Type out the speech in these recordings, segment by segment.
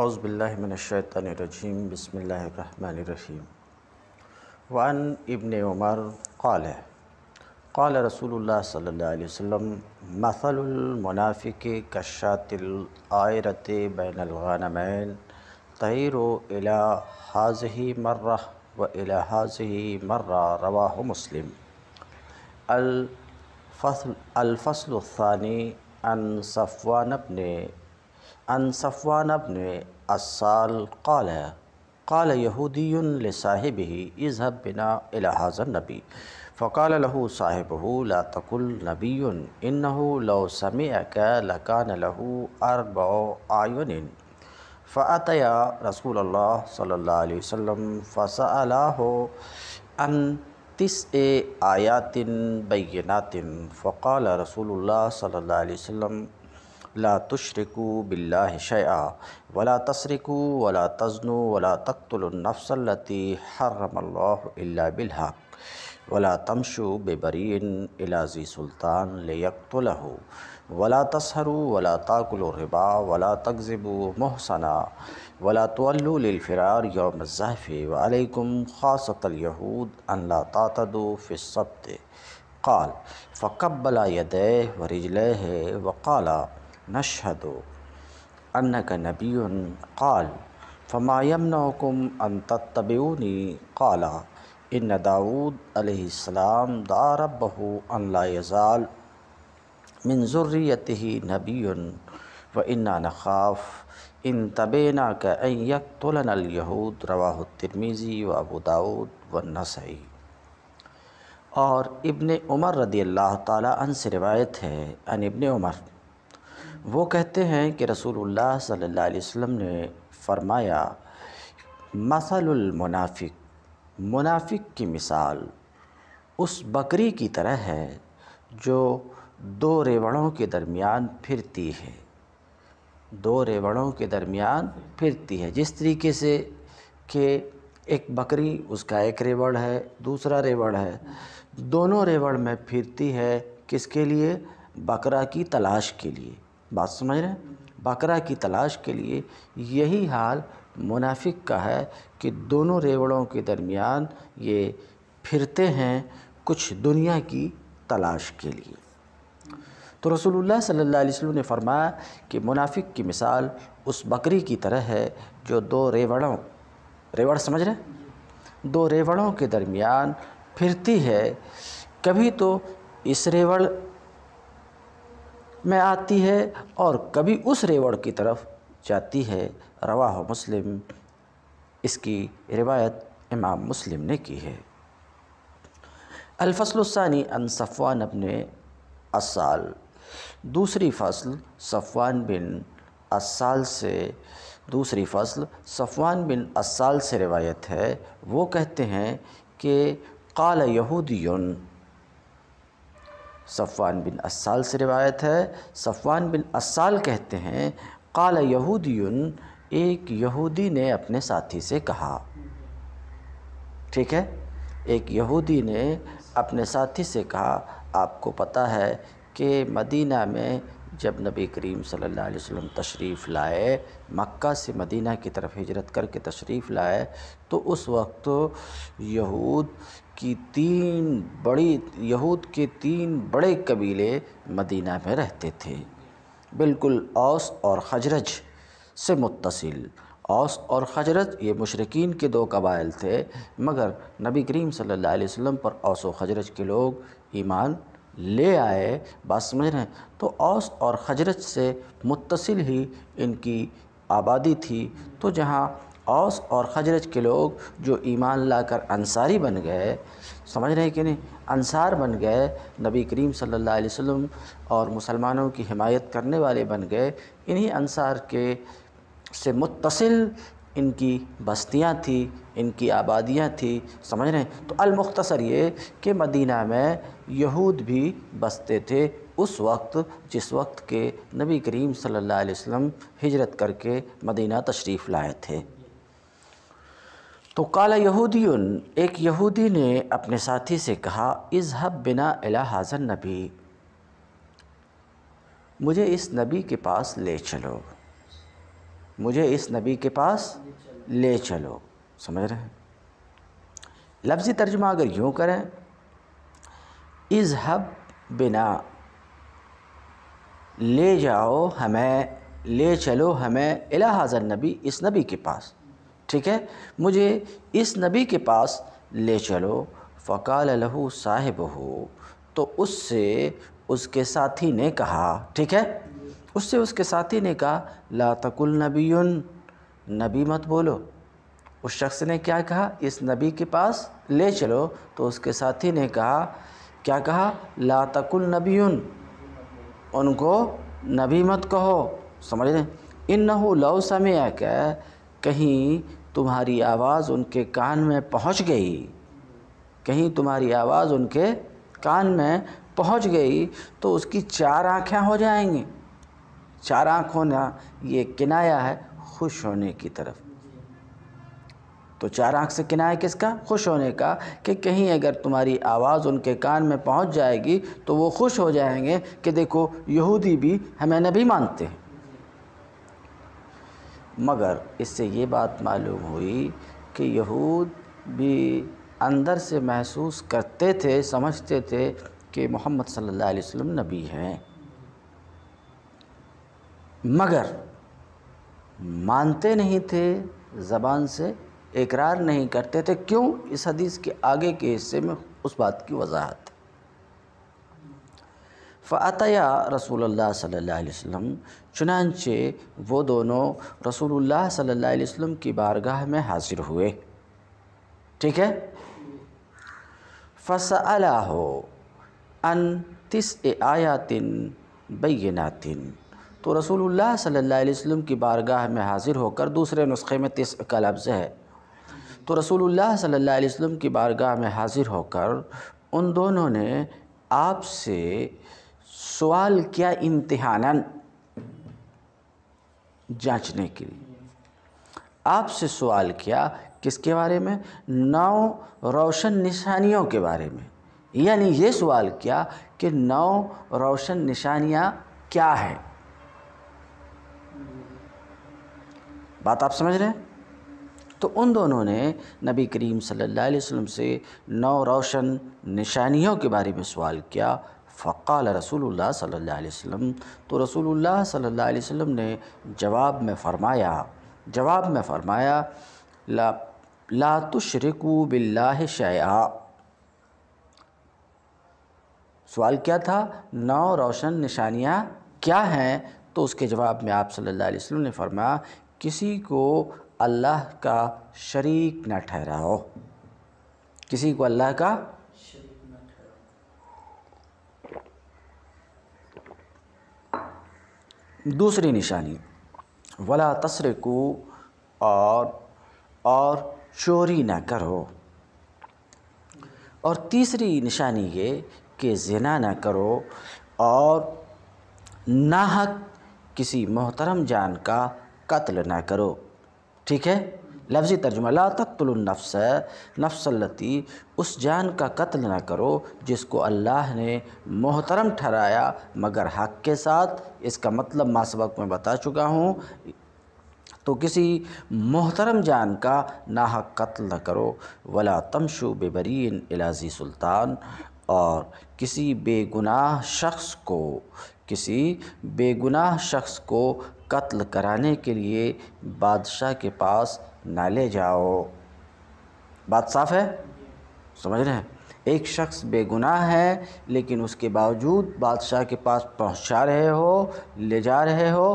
औज़बिल्लिनशैतरजीम बसमीम वन इबन उमर कौल है कौल रसूल सल्लम अलैहि वसल्लम मसलमनाफ़िक कशातिलआरत बैनगानमैन तहर इला हाजही मर्र व इला हाजही मर्रा रवा मुस्लिम अलफ़सल अलफसलानी अन सफ़वानब ने अन सफ़वान अबन असाल काल कल यहूदीन साहिब ही इज़हब बिना इलाहाजन नबी फ़काल लहू साहिबहू ला तकुल नबीन इन लो समिअक लकान लहू अरब आयुन फ़तया रसूल अल्लाह सल्ला वसम फ़सला अन तिस ए आयातिन बैनातिन फ़काल रसूल सल्ला वसम ला तुशरकू बिल्ला शया वला तसरकू वला तजनु वला तख्तुलनफ़सलती हरमल्ला बिलहक वला तमशु बेबरीन इलाजी सुल्तान लेकतलहु वला तसहरू वला ताकुलरबा वला तकज़बु मोहसना वला तोल्लफ़िरार योम ज़ाफ़ी वालेकुम ख़ासतलहूद अल्ला तातदु फ़िसब्त काल फ़कबला यद वरिजल है वकाला नशहद अन का नबी काल फ़मायमनकुम अन तत्तबनी काला इन दाऊद अलैहिस्सलाम दारबहू अन लाजाल मिनजुर्रियत ही नबी व इन्ना नखाफ़ इन तबेना का यकतुलनयहूद रवाह तिरमीज़ी व अबू दाऊद व नसई और इबन उमर रदी अल्लाह ताली से रिवायत है अन इबन उमर वो कहते हैं कि रसूलुल्लाह सल्लल्लाहु अलैहि वसल्लम ने फरमाया मुनाफिक मुनाफिक की मिसाल उस बकरी की तरह है जो दो रेवड़ों के दरमियान फिरती है दो रेवड़ों के दरमियान फिरती है जिस तरीके से कि एक बकरी उसका एक रेवड़ है दूसरा रेवड़ है दोनों रेवड़ में फिरती है किसके लिए बकरा की तलाश के लिए बात समझ रहे हैं बकरा की तलाश के लिए यही हाल मुनाफिक का है कि दोनों रेवड़ों के दरमियान ये फिरते हैं कुछ दुनिया की तलाश के लिए तो रसूलुल्लाह सल्लल्लाहु अलैहि वसल्लम ने फरमाया कि मुनाफिक की मिसाल उस बकरी की तरह है जो दो रेवड़ों रेवड़ समझ रहे दो रेवड़ों के दरमियान फिरती है कभी तो इस रेवड़ में आती है और कभी उस रेवड़ की तरफ जाती है रवा मुस्लिम इसकी रिवायत इमाम मुस्लिम ने की है अलफसलसानी अन सफ़वान अपने असाल दूसरी फसल सफ़वान बिन असाल से दूसरी फसल सफ़वान बिन असाल से रिवायत है वो कहते हैं कि काल यहूदियन सफ़वान बिन असाल से रिवायत है सफ़वान बिन असाल कहते हैं काला यहूदियन एक यहूदी ने अपने साथी से कहा ठीक है एक यहूदी ने अपने साथी से कहा आपको पता है कि मदीना में जब नबी करीम सल्लल्लाहु अलैहि वसल्लम तशरीफ़ लाए मक्का से मदीना की तरफ हिजरत करके तशरीफ़ लाए तो उस वक्त यहूद की तीन बड़ी यहूद के तीन बड़े कबीले मदीना में रहते थे बिल्कुल औस और खजरज से मुतसिल औस और खजरत ये मशरकिन के दो कबाइल थे मगर नबी करीम सल्लल्लाहु अलैहि वसल्लम पर औस व खजरत के लोग ईमान ले आए बात समझ रहे हैं तो औस और खजरत से मुतसिल ही इनकी आबादी थी तो जहाँ औस और खजरज के लोग जो ईमान लाकर अंसारी बन गए समझ रहे हैं कि नहीं अंसार बन गए नबी करीम सल्लल्लाहु अलैहि वसल्लम और मुसलमानों की हिमायत करने वाले बन गए इन्हीं अंसार के से मुतसिल इनकी बस्तियाँ थी इनकी आबादियाँ थी समझ रहे हैं तो अलमुख्तसर ये कि मदीना में यहूद भी बसते थे उस वक्त जिस वक्त के नबी करीम सल्लल्लाहु अलैहि वसल्लम हिजरत करके मदीना तशरीफ़ लाए थे तो काला यहूदी एक यहूदी ने अपने साथी से कहा इज़हब बिना अला हाजन नबी मुझे इस नबी के पास ले चलो मुझे इस नबी के पास ले चलो समझ रहे हैं लफ्ज़ी तर्जमा अगर यूँ करें इज़हब बिना ले जाओ हमें ले चलो हमें इला हाजर नबी इस नबी के पास ठीक है मुझे इस नबी के पास ले चलो फ़काल लहू साहिब हो तो उससे उसके साथी ने कहा ठीक है उससे उसके साथी ने कहा ला तकुल नबी नबी मत बोलो उस शख्स ने क्या कहा इस नबी के पास ले चलो तो उसके साथी ने कहा क्या कहा ला तकुल नबी उनको नबी मत कहो समझ लें इन नहु लव समय आकर कहीं तुम्हारी आवाज़ उनके कान में पहुंच गई कहीं तुम्हारी आवाज़ उनके कान में पहुंच गई तो उसकी चार आँखें हो जाएंगी चार आँखों होना ये किनाया है खुश होने की तरफ तो चार आँख से किनाया किसका खुश होने का कि कहीं अगर तुम्हारी आवाज़ उनके कान में पहुंच जाएगी तो वो खुश हो जाएंगे कि देखो यहूदी भी हमें नबी मानते हैं मगर इससे ये बात मालूम हुई कि यहूद भी अंदर से महसूस करते थे समझते थे कि मोहम्मद सल्लल्लाहु अलैहि वसल्लम नबी हैं मगर मानते नहीं थे ज़बान से इकरार नहीं करते थे क्यों इस हदीस के आगे के हिस्से में उस बात की वजाहत फ़ातया सल्लल्लाहु अलैहि वसल्लम चुनानचे वो दोनों रसूल अलैहि वसल्लम की बारगाह में हाजिर हुए ठीक है फ़सअला हो अन तिस आयातिन बैनातिन तो रसूल सल्ला अलैहि की बारगाह में हाज़िर होकर दूसरे नुस्खे में तिस का लफ्ज़ है तो रसूल सल्ला अलैहि की बारगाह में हाज़िर होकर उन दोनों ने आपसे सवाल किया इम्तहान जांचने के लिए आपसे सवाल किया किसके बारे में नौ रोशन निशानियों के बारे में यानी ये सवाल किया कि नौ रोशन निशानियाँ क्या हैं बात आप समझ रहे हैं तो उन दोनों ने नबी करीम सल्लल्लाहु अलैहि वसल्लम से नौ रोशन निशानियों के बारे में सवाल किया फ़क़ाल रसूलुल्लाह सल्लल्लाहु अलैहि वसल्लम तो रसूलुल्लाह सल्लल्लाहु अलैहि वसल्लम ने जवाब में फ़रमाया जवाब में फ़रमाया ला ला तुशरकू बिल्लाह सवाल क्या था नौ रोशन निशानियाँ क्या हैं तो उसके जवाब में आप सल्लल्लाहु अलैहि वसल्लम ने फरमाया किसी को अल्लाह का शरीक न ठहराओ किसी को अल्लाह का दूसरी निशानी वला तसरकू और और चोरी ना करो और तीसरी निशानी ये कि जना ना करो और नाहक किसी मोहतरम जान का कत्ल ना करो ठीक है लफ्ज़ी तर्जुमा ला तख्तुलनफ्स नफसलती उस जान का कत्ल ना करो जिसको अल्लाह ने मोहतरम ठहराया मगर हक के साथ इसका मतलब मासबक में बता चुका हूँ तो किसी मोहतरम जान का ना हक कत्ल न करो वला तमशु बेबरीन इलाजी सुल्तान और किसी बेगुनाह शख्स को किसी बेगुनाह शख्स को कत्ल कराने के लिए बादशाह के पास ना ले जाओ बात साफ है समझ रहे हैं एक शख्स बेगुनाह है लेकिन उसके बावजूद बादशाह के पास पहुंचा रहे हो ले जा रहे हो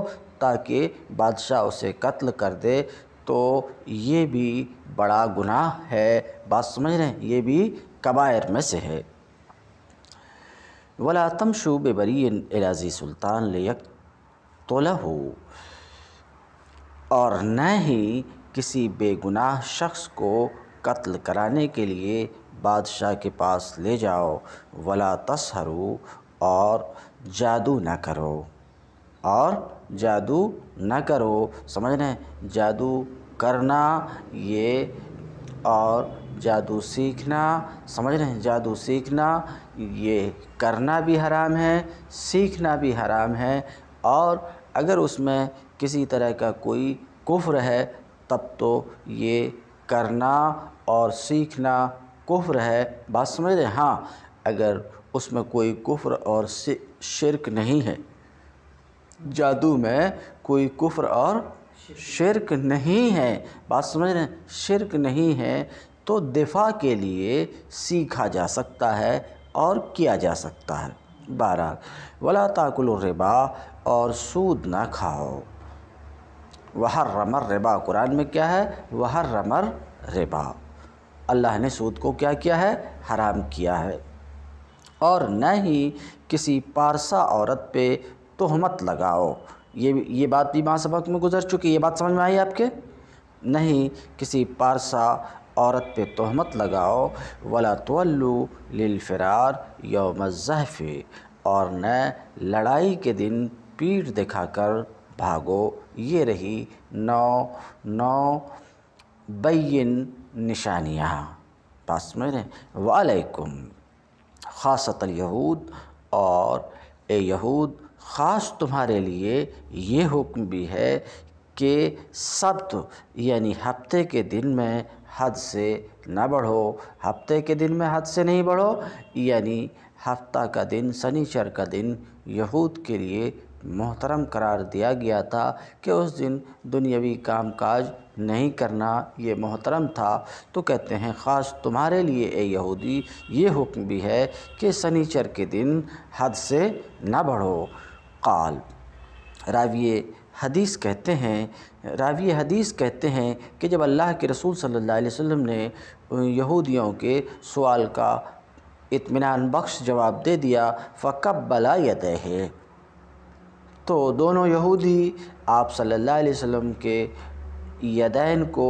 ताकि बादशाह उसे कत्ल कर दे तो ये भी बड़ा गुनाह है बात समझ रहे हैं ये भी कबायर में से है वला तमशु बेबरी एराजी सुल्तान लेक तोला हो और न ही किसी बेगुनाह शख्स को कत्ल कराने के लिए बादशाह के पास ले जाओ वला तसहरू और जादू न करो और जादू न करो समझ रहे जादू करना ये और जादू सीखना समझ रहे हैं जादू सीखना ये करना भी हराम है सीखना भी हराम है और अगर उसमें किसी तरह का कोई कुफ्र है तब तो ये करना और सीखना कुफ्र है बात समझ रहे हाँ अगर उसमें कोई कुफ्र और शिरक नहीं है जादू में कोई कुफ्र और शिरक नहीं है बात समझ रहे हैं शिरक नहीं है तो दिफा के लिए सीखा जा सकता है और किया जा सकता है बारह वला ताकुल रिबा और सूद ना खाओ वह रमर रिबा कुरान में क्या है वहर रमर रिबा अल्लाह ने सूद को क्या किया है हराम किया है और न ही किसी पारसा औरत पे तोहमत लगाओ ये ये बात भी सबक में गुजर चुकी ये बात समझ में आई आपके नहीं किसी पारसा औरत पे तहमत लगाओ वला तोल्लू लिलफ़रार जहफ़ी और न लड़ाई के दिन पीठ दिखाकर भागो ये रही नौ नौ बन निशानियाँ पास में रहें वालेकुम यहूद और ए यहूद ख़ास तुम्हारे लिए ये हुक्म भी है कि सब्त यानी हफ्ते के दिन में हद से न बढ़ो हफ्ते के दिन में हद से नहीं बढ़ो यानी हफ्ता का दिन शनिचर का दिन यहूद के लिए मोहतरम करार दिया गया था कि उस दिन दुनियावी कामकाज नहीं करना ये मोहतरम था तो कहते हैं ख़ास तुम्हारे लिए ए यहूदी ये हुक्म भी है कि शनिचर के दिन हद से न बढ़ो काल राविये हदीस कहते हैं रावी हदीस कहते हैं कि जब अल्लाह के रसूल सल्लल्लाहु अलैहि वसल्लम ने यहूदियों के सवाल का इत्मीनान बख्श जवाब दे दिया फ़कब बला है तो दोनों यहूदी आप सल्लल्लाहु अलैहि वसल्लम के यदैन को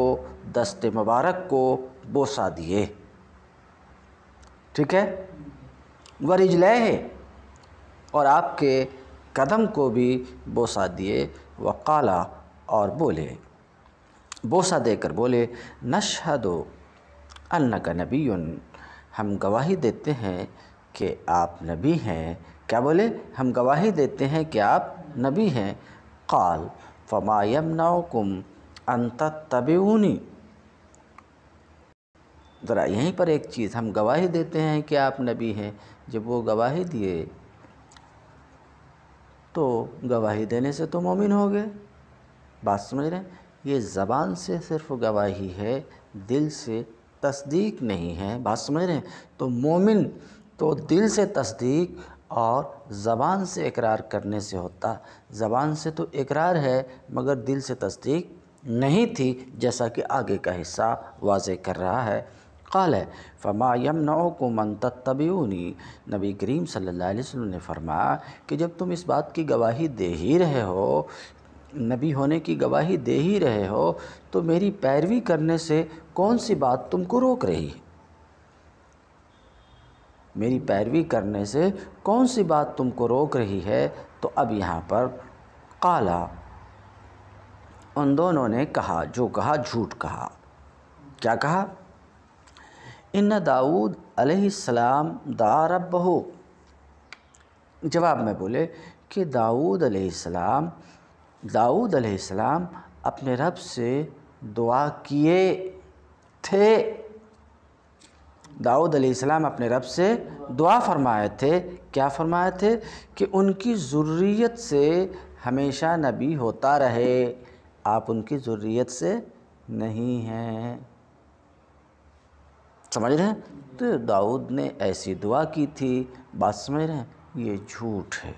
दस्त मुबारक को बोसा दिए ठीक है वरिजलै है और आपके कदम को भी बोसा दिए वकाला और बोले बोसा देकर बोले नशहदो अन्ना का नबी हम गवाही देते हैं कि आप नबी हैं क्या बोले हम गवाही देते हैं कि आप नबी हैं काल फमायम नाकुम अंत तबी ज़रा यहीं पर एक चीज़ हम गवाही देते हैं कि आप नबी हैं जब वो गवाही दिए तो गवाही देने से तो मोमिन हो गए बात समझ रहे ये ज़बान से सिर्फ गवाही है दिल से तस्दीक नहीं है बात समझ रहे हैं तो मोमिन तो दिल से तस्दीक और ज़बान से इकरार करने से होता ज़बान से तो इकरार है मगर दिल से तस्दीक नहीं थी जैसा कि आगे का हिस्सा वाज कर रहा है कल है फ़मा को मन तबी नबी करीम सल्ला ने फरमाया कि जब तुम इस बात की गवाही दे ही रहे हो नबी होने की गवाही दे ही रहे हो तो मेरी पैरवी करने से कौन सी बात तुमको रोक रही है मेरी पैरवी करने से कौन सी बात तुमको रोक रही है तो अब यहाँ पर काला उन दोनों ने कहा जो कहा झूठ कहा क्या कहा इन दाऊद अलैहिस्सलाम दारब जवाब में बोले कि दाऊद अलैहिस्सलाम दाऊद अलैहिस्सलाम अपने रब से दुआ किए थे दाऊद अलैहिस्सलाम अपने रब से दुआ फरमाए थे क्या फरमाए थे कि उनकी ज़ुर्रियत से हमेशा नबी होता रहे आप उनकी ज़ुर्रियत से नहीं हैं समझ रहे हैं तो दाऊद ने ऐसी दुआ की थी बात समझ रहे हैं ये झूठ है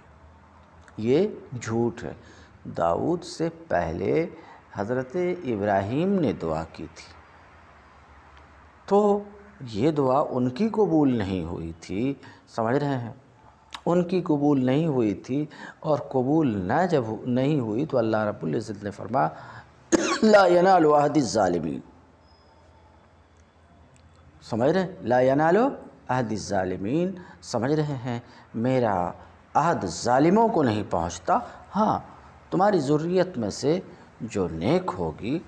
ये झूठ है दाऊद से पहले हज़रत इब्राहीम ने दुआ की थी तो ये दुआ उनकी कबूल नहीं हुई थी समझ रहे हैं उनकी कबूल नहीं हुई थी और कबूल ना जब नहीं हुई तो अल्लाह रबुल्ज़त ने फरमा ला यनाल समझ रहे ला लो अहद ालमीन समझ रहे हैं मेरा अहद ालिमों को नहीं पहुँचता हाँ तुम्हारी ज़रूरीत में से जो नेक होगी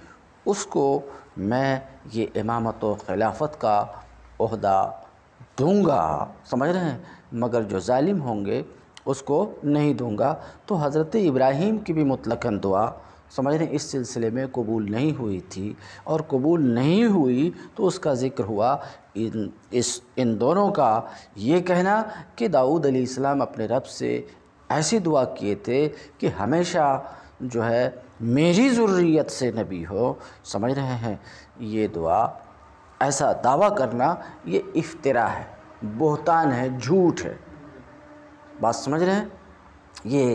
उसको मैं ये इमामत व खिलाफत का अहदा दूँगा समझ रहे हैं मगर जो ालिम होंगे उसको नहीं दूँगा तो हज़रत इब्राहिम की भी मुतलकन दुआ समझ रहे इस सिलसिले में कबूल नहीं हुई थी और कबूल नहीं हुई तो उसका ज़िक्र हुआ इन इस इन दोनों का ये कहना कि दाऊद अलैहिस्सलाम अपने रब से ऐसी दुआ किए थे कि हमेशा जो है मेरी ज़रूरीत से नबी हो समझ रहे हैं ये दुआ ऐसा दावा करना ये इफ्तरा है बोहतान है झूठ है बात समझ रहे हैं ये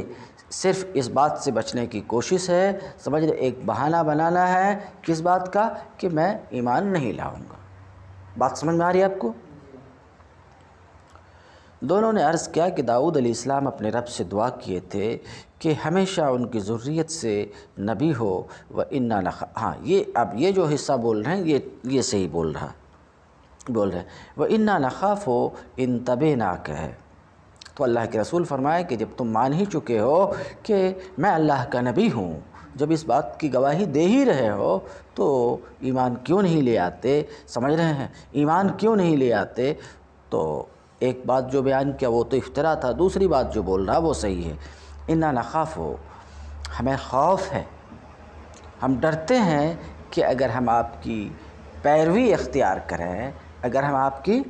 सिर्फ इस बात से बचने की कोशिश है समझ लो एक बहाना बनाना है किस बात का कि मैं ईमान नहीं लाऊंगा बात समझ में आ रही है आपको दोनों ने अर्ज़ किया कि दाऊद इस्लाम अपने रब से दुआ किए थे कि हमेशा उनकी ज़रूरीत से नबी हो व इन्ना न हाँ ये अब ये जो हिस्सा बोल रहे हैं ये ये सही बोल रहा बोल रहे हैं व इन्ना नखाफ हो इन तबे ना कहे तो अल्लाह के रसूल फरमाए कि जब तुम मान ही चुके हो कि मैं अल्लाह का नबी हूँ जब इस बात की गवाही दे ही रहे हो तो ईमान क्यों नहीं ले आते समझ रहे हैं ईमान क्यों नहीं ले आते तो एक बात जो बयान किया वो तो इफ्तरा था दूसरी बात जो बोल रहा वो सही है इन्ना नखाफ हो हमें खौफ है हम डरते हैं कि अगर हम आपकी पैरवी इख्तियार करें अगर हम आपकी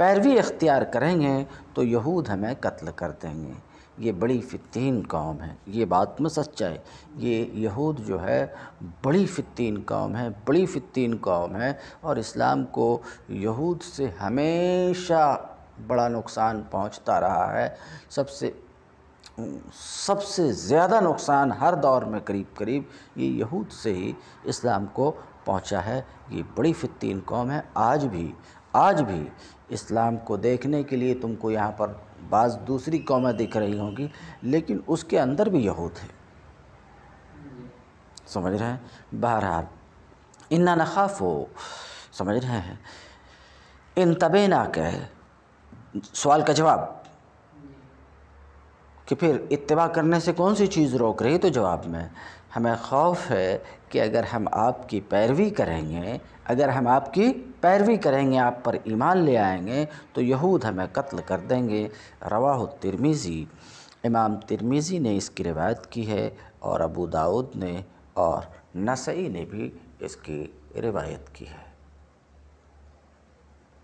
पैरवी इख्तियार करेंगे तो यहूद हमें कत्ल कर देंगे ये बड़ी फ़ितीन कौम है ये बात में सच्चा है ये यहूद जो है बड़ी फ़ितीन कौम है बड़ी फ़ितीन कौम है और इस्लाम को यहूद से हमेशा बड़ा नुकसान पहुंचता रहा है सबसे सबसे ज़्यादा नुकसान हर दौर में करीब करीब ये यहूद से ही इस्लाम को पहुंचा है ये बड़ी फ़ितीन कौम है आज भी आज भी इस्लाम को देखने के लिए तुमको यहाँ पर बाज़ दूसरी कौमें दिख रही होंगी लेकिन उसके अंदर भी यहूद है समझ रहे हैं बहरहाल इन्ना नखाफ हो समझ रहे हैं इन तबे ना कहे सवाल का जवाब कि फिर इतवा करने से कौन सी चीज़ रोक रही तो जवाब में हमें खौफ है कि अगर हम आपकी पैरवी करेंगे अगर हम आपकी पैरवी करेंगे आप पर ईमान ले आएंगे तो यहूद हमें कत्ल कर देंगे रवाह तिरमीज़ी इमाम तिरमीज़ी ने इसकी रिवायत की है और अबू दाऊद ने और नसई ने भी इसकी रिवायत की है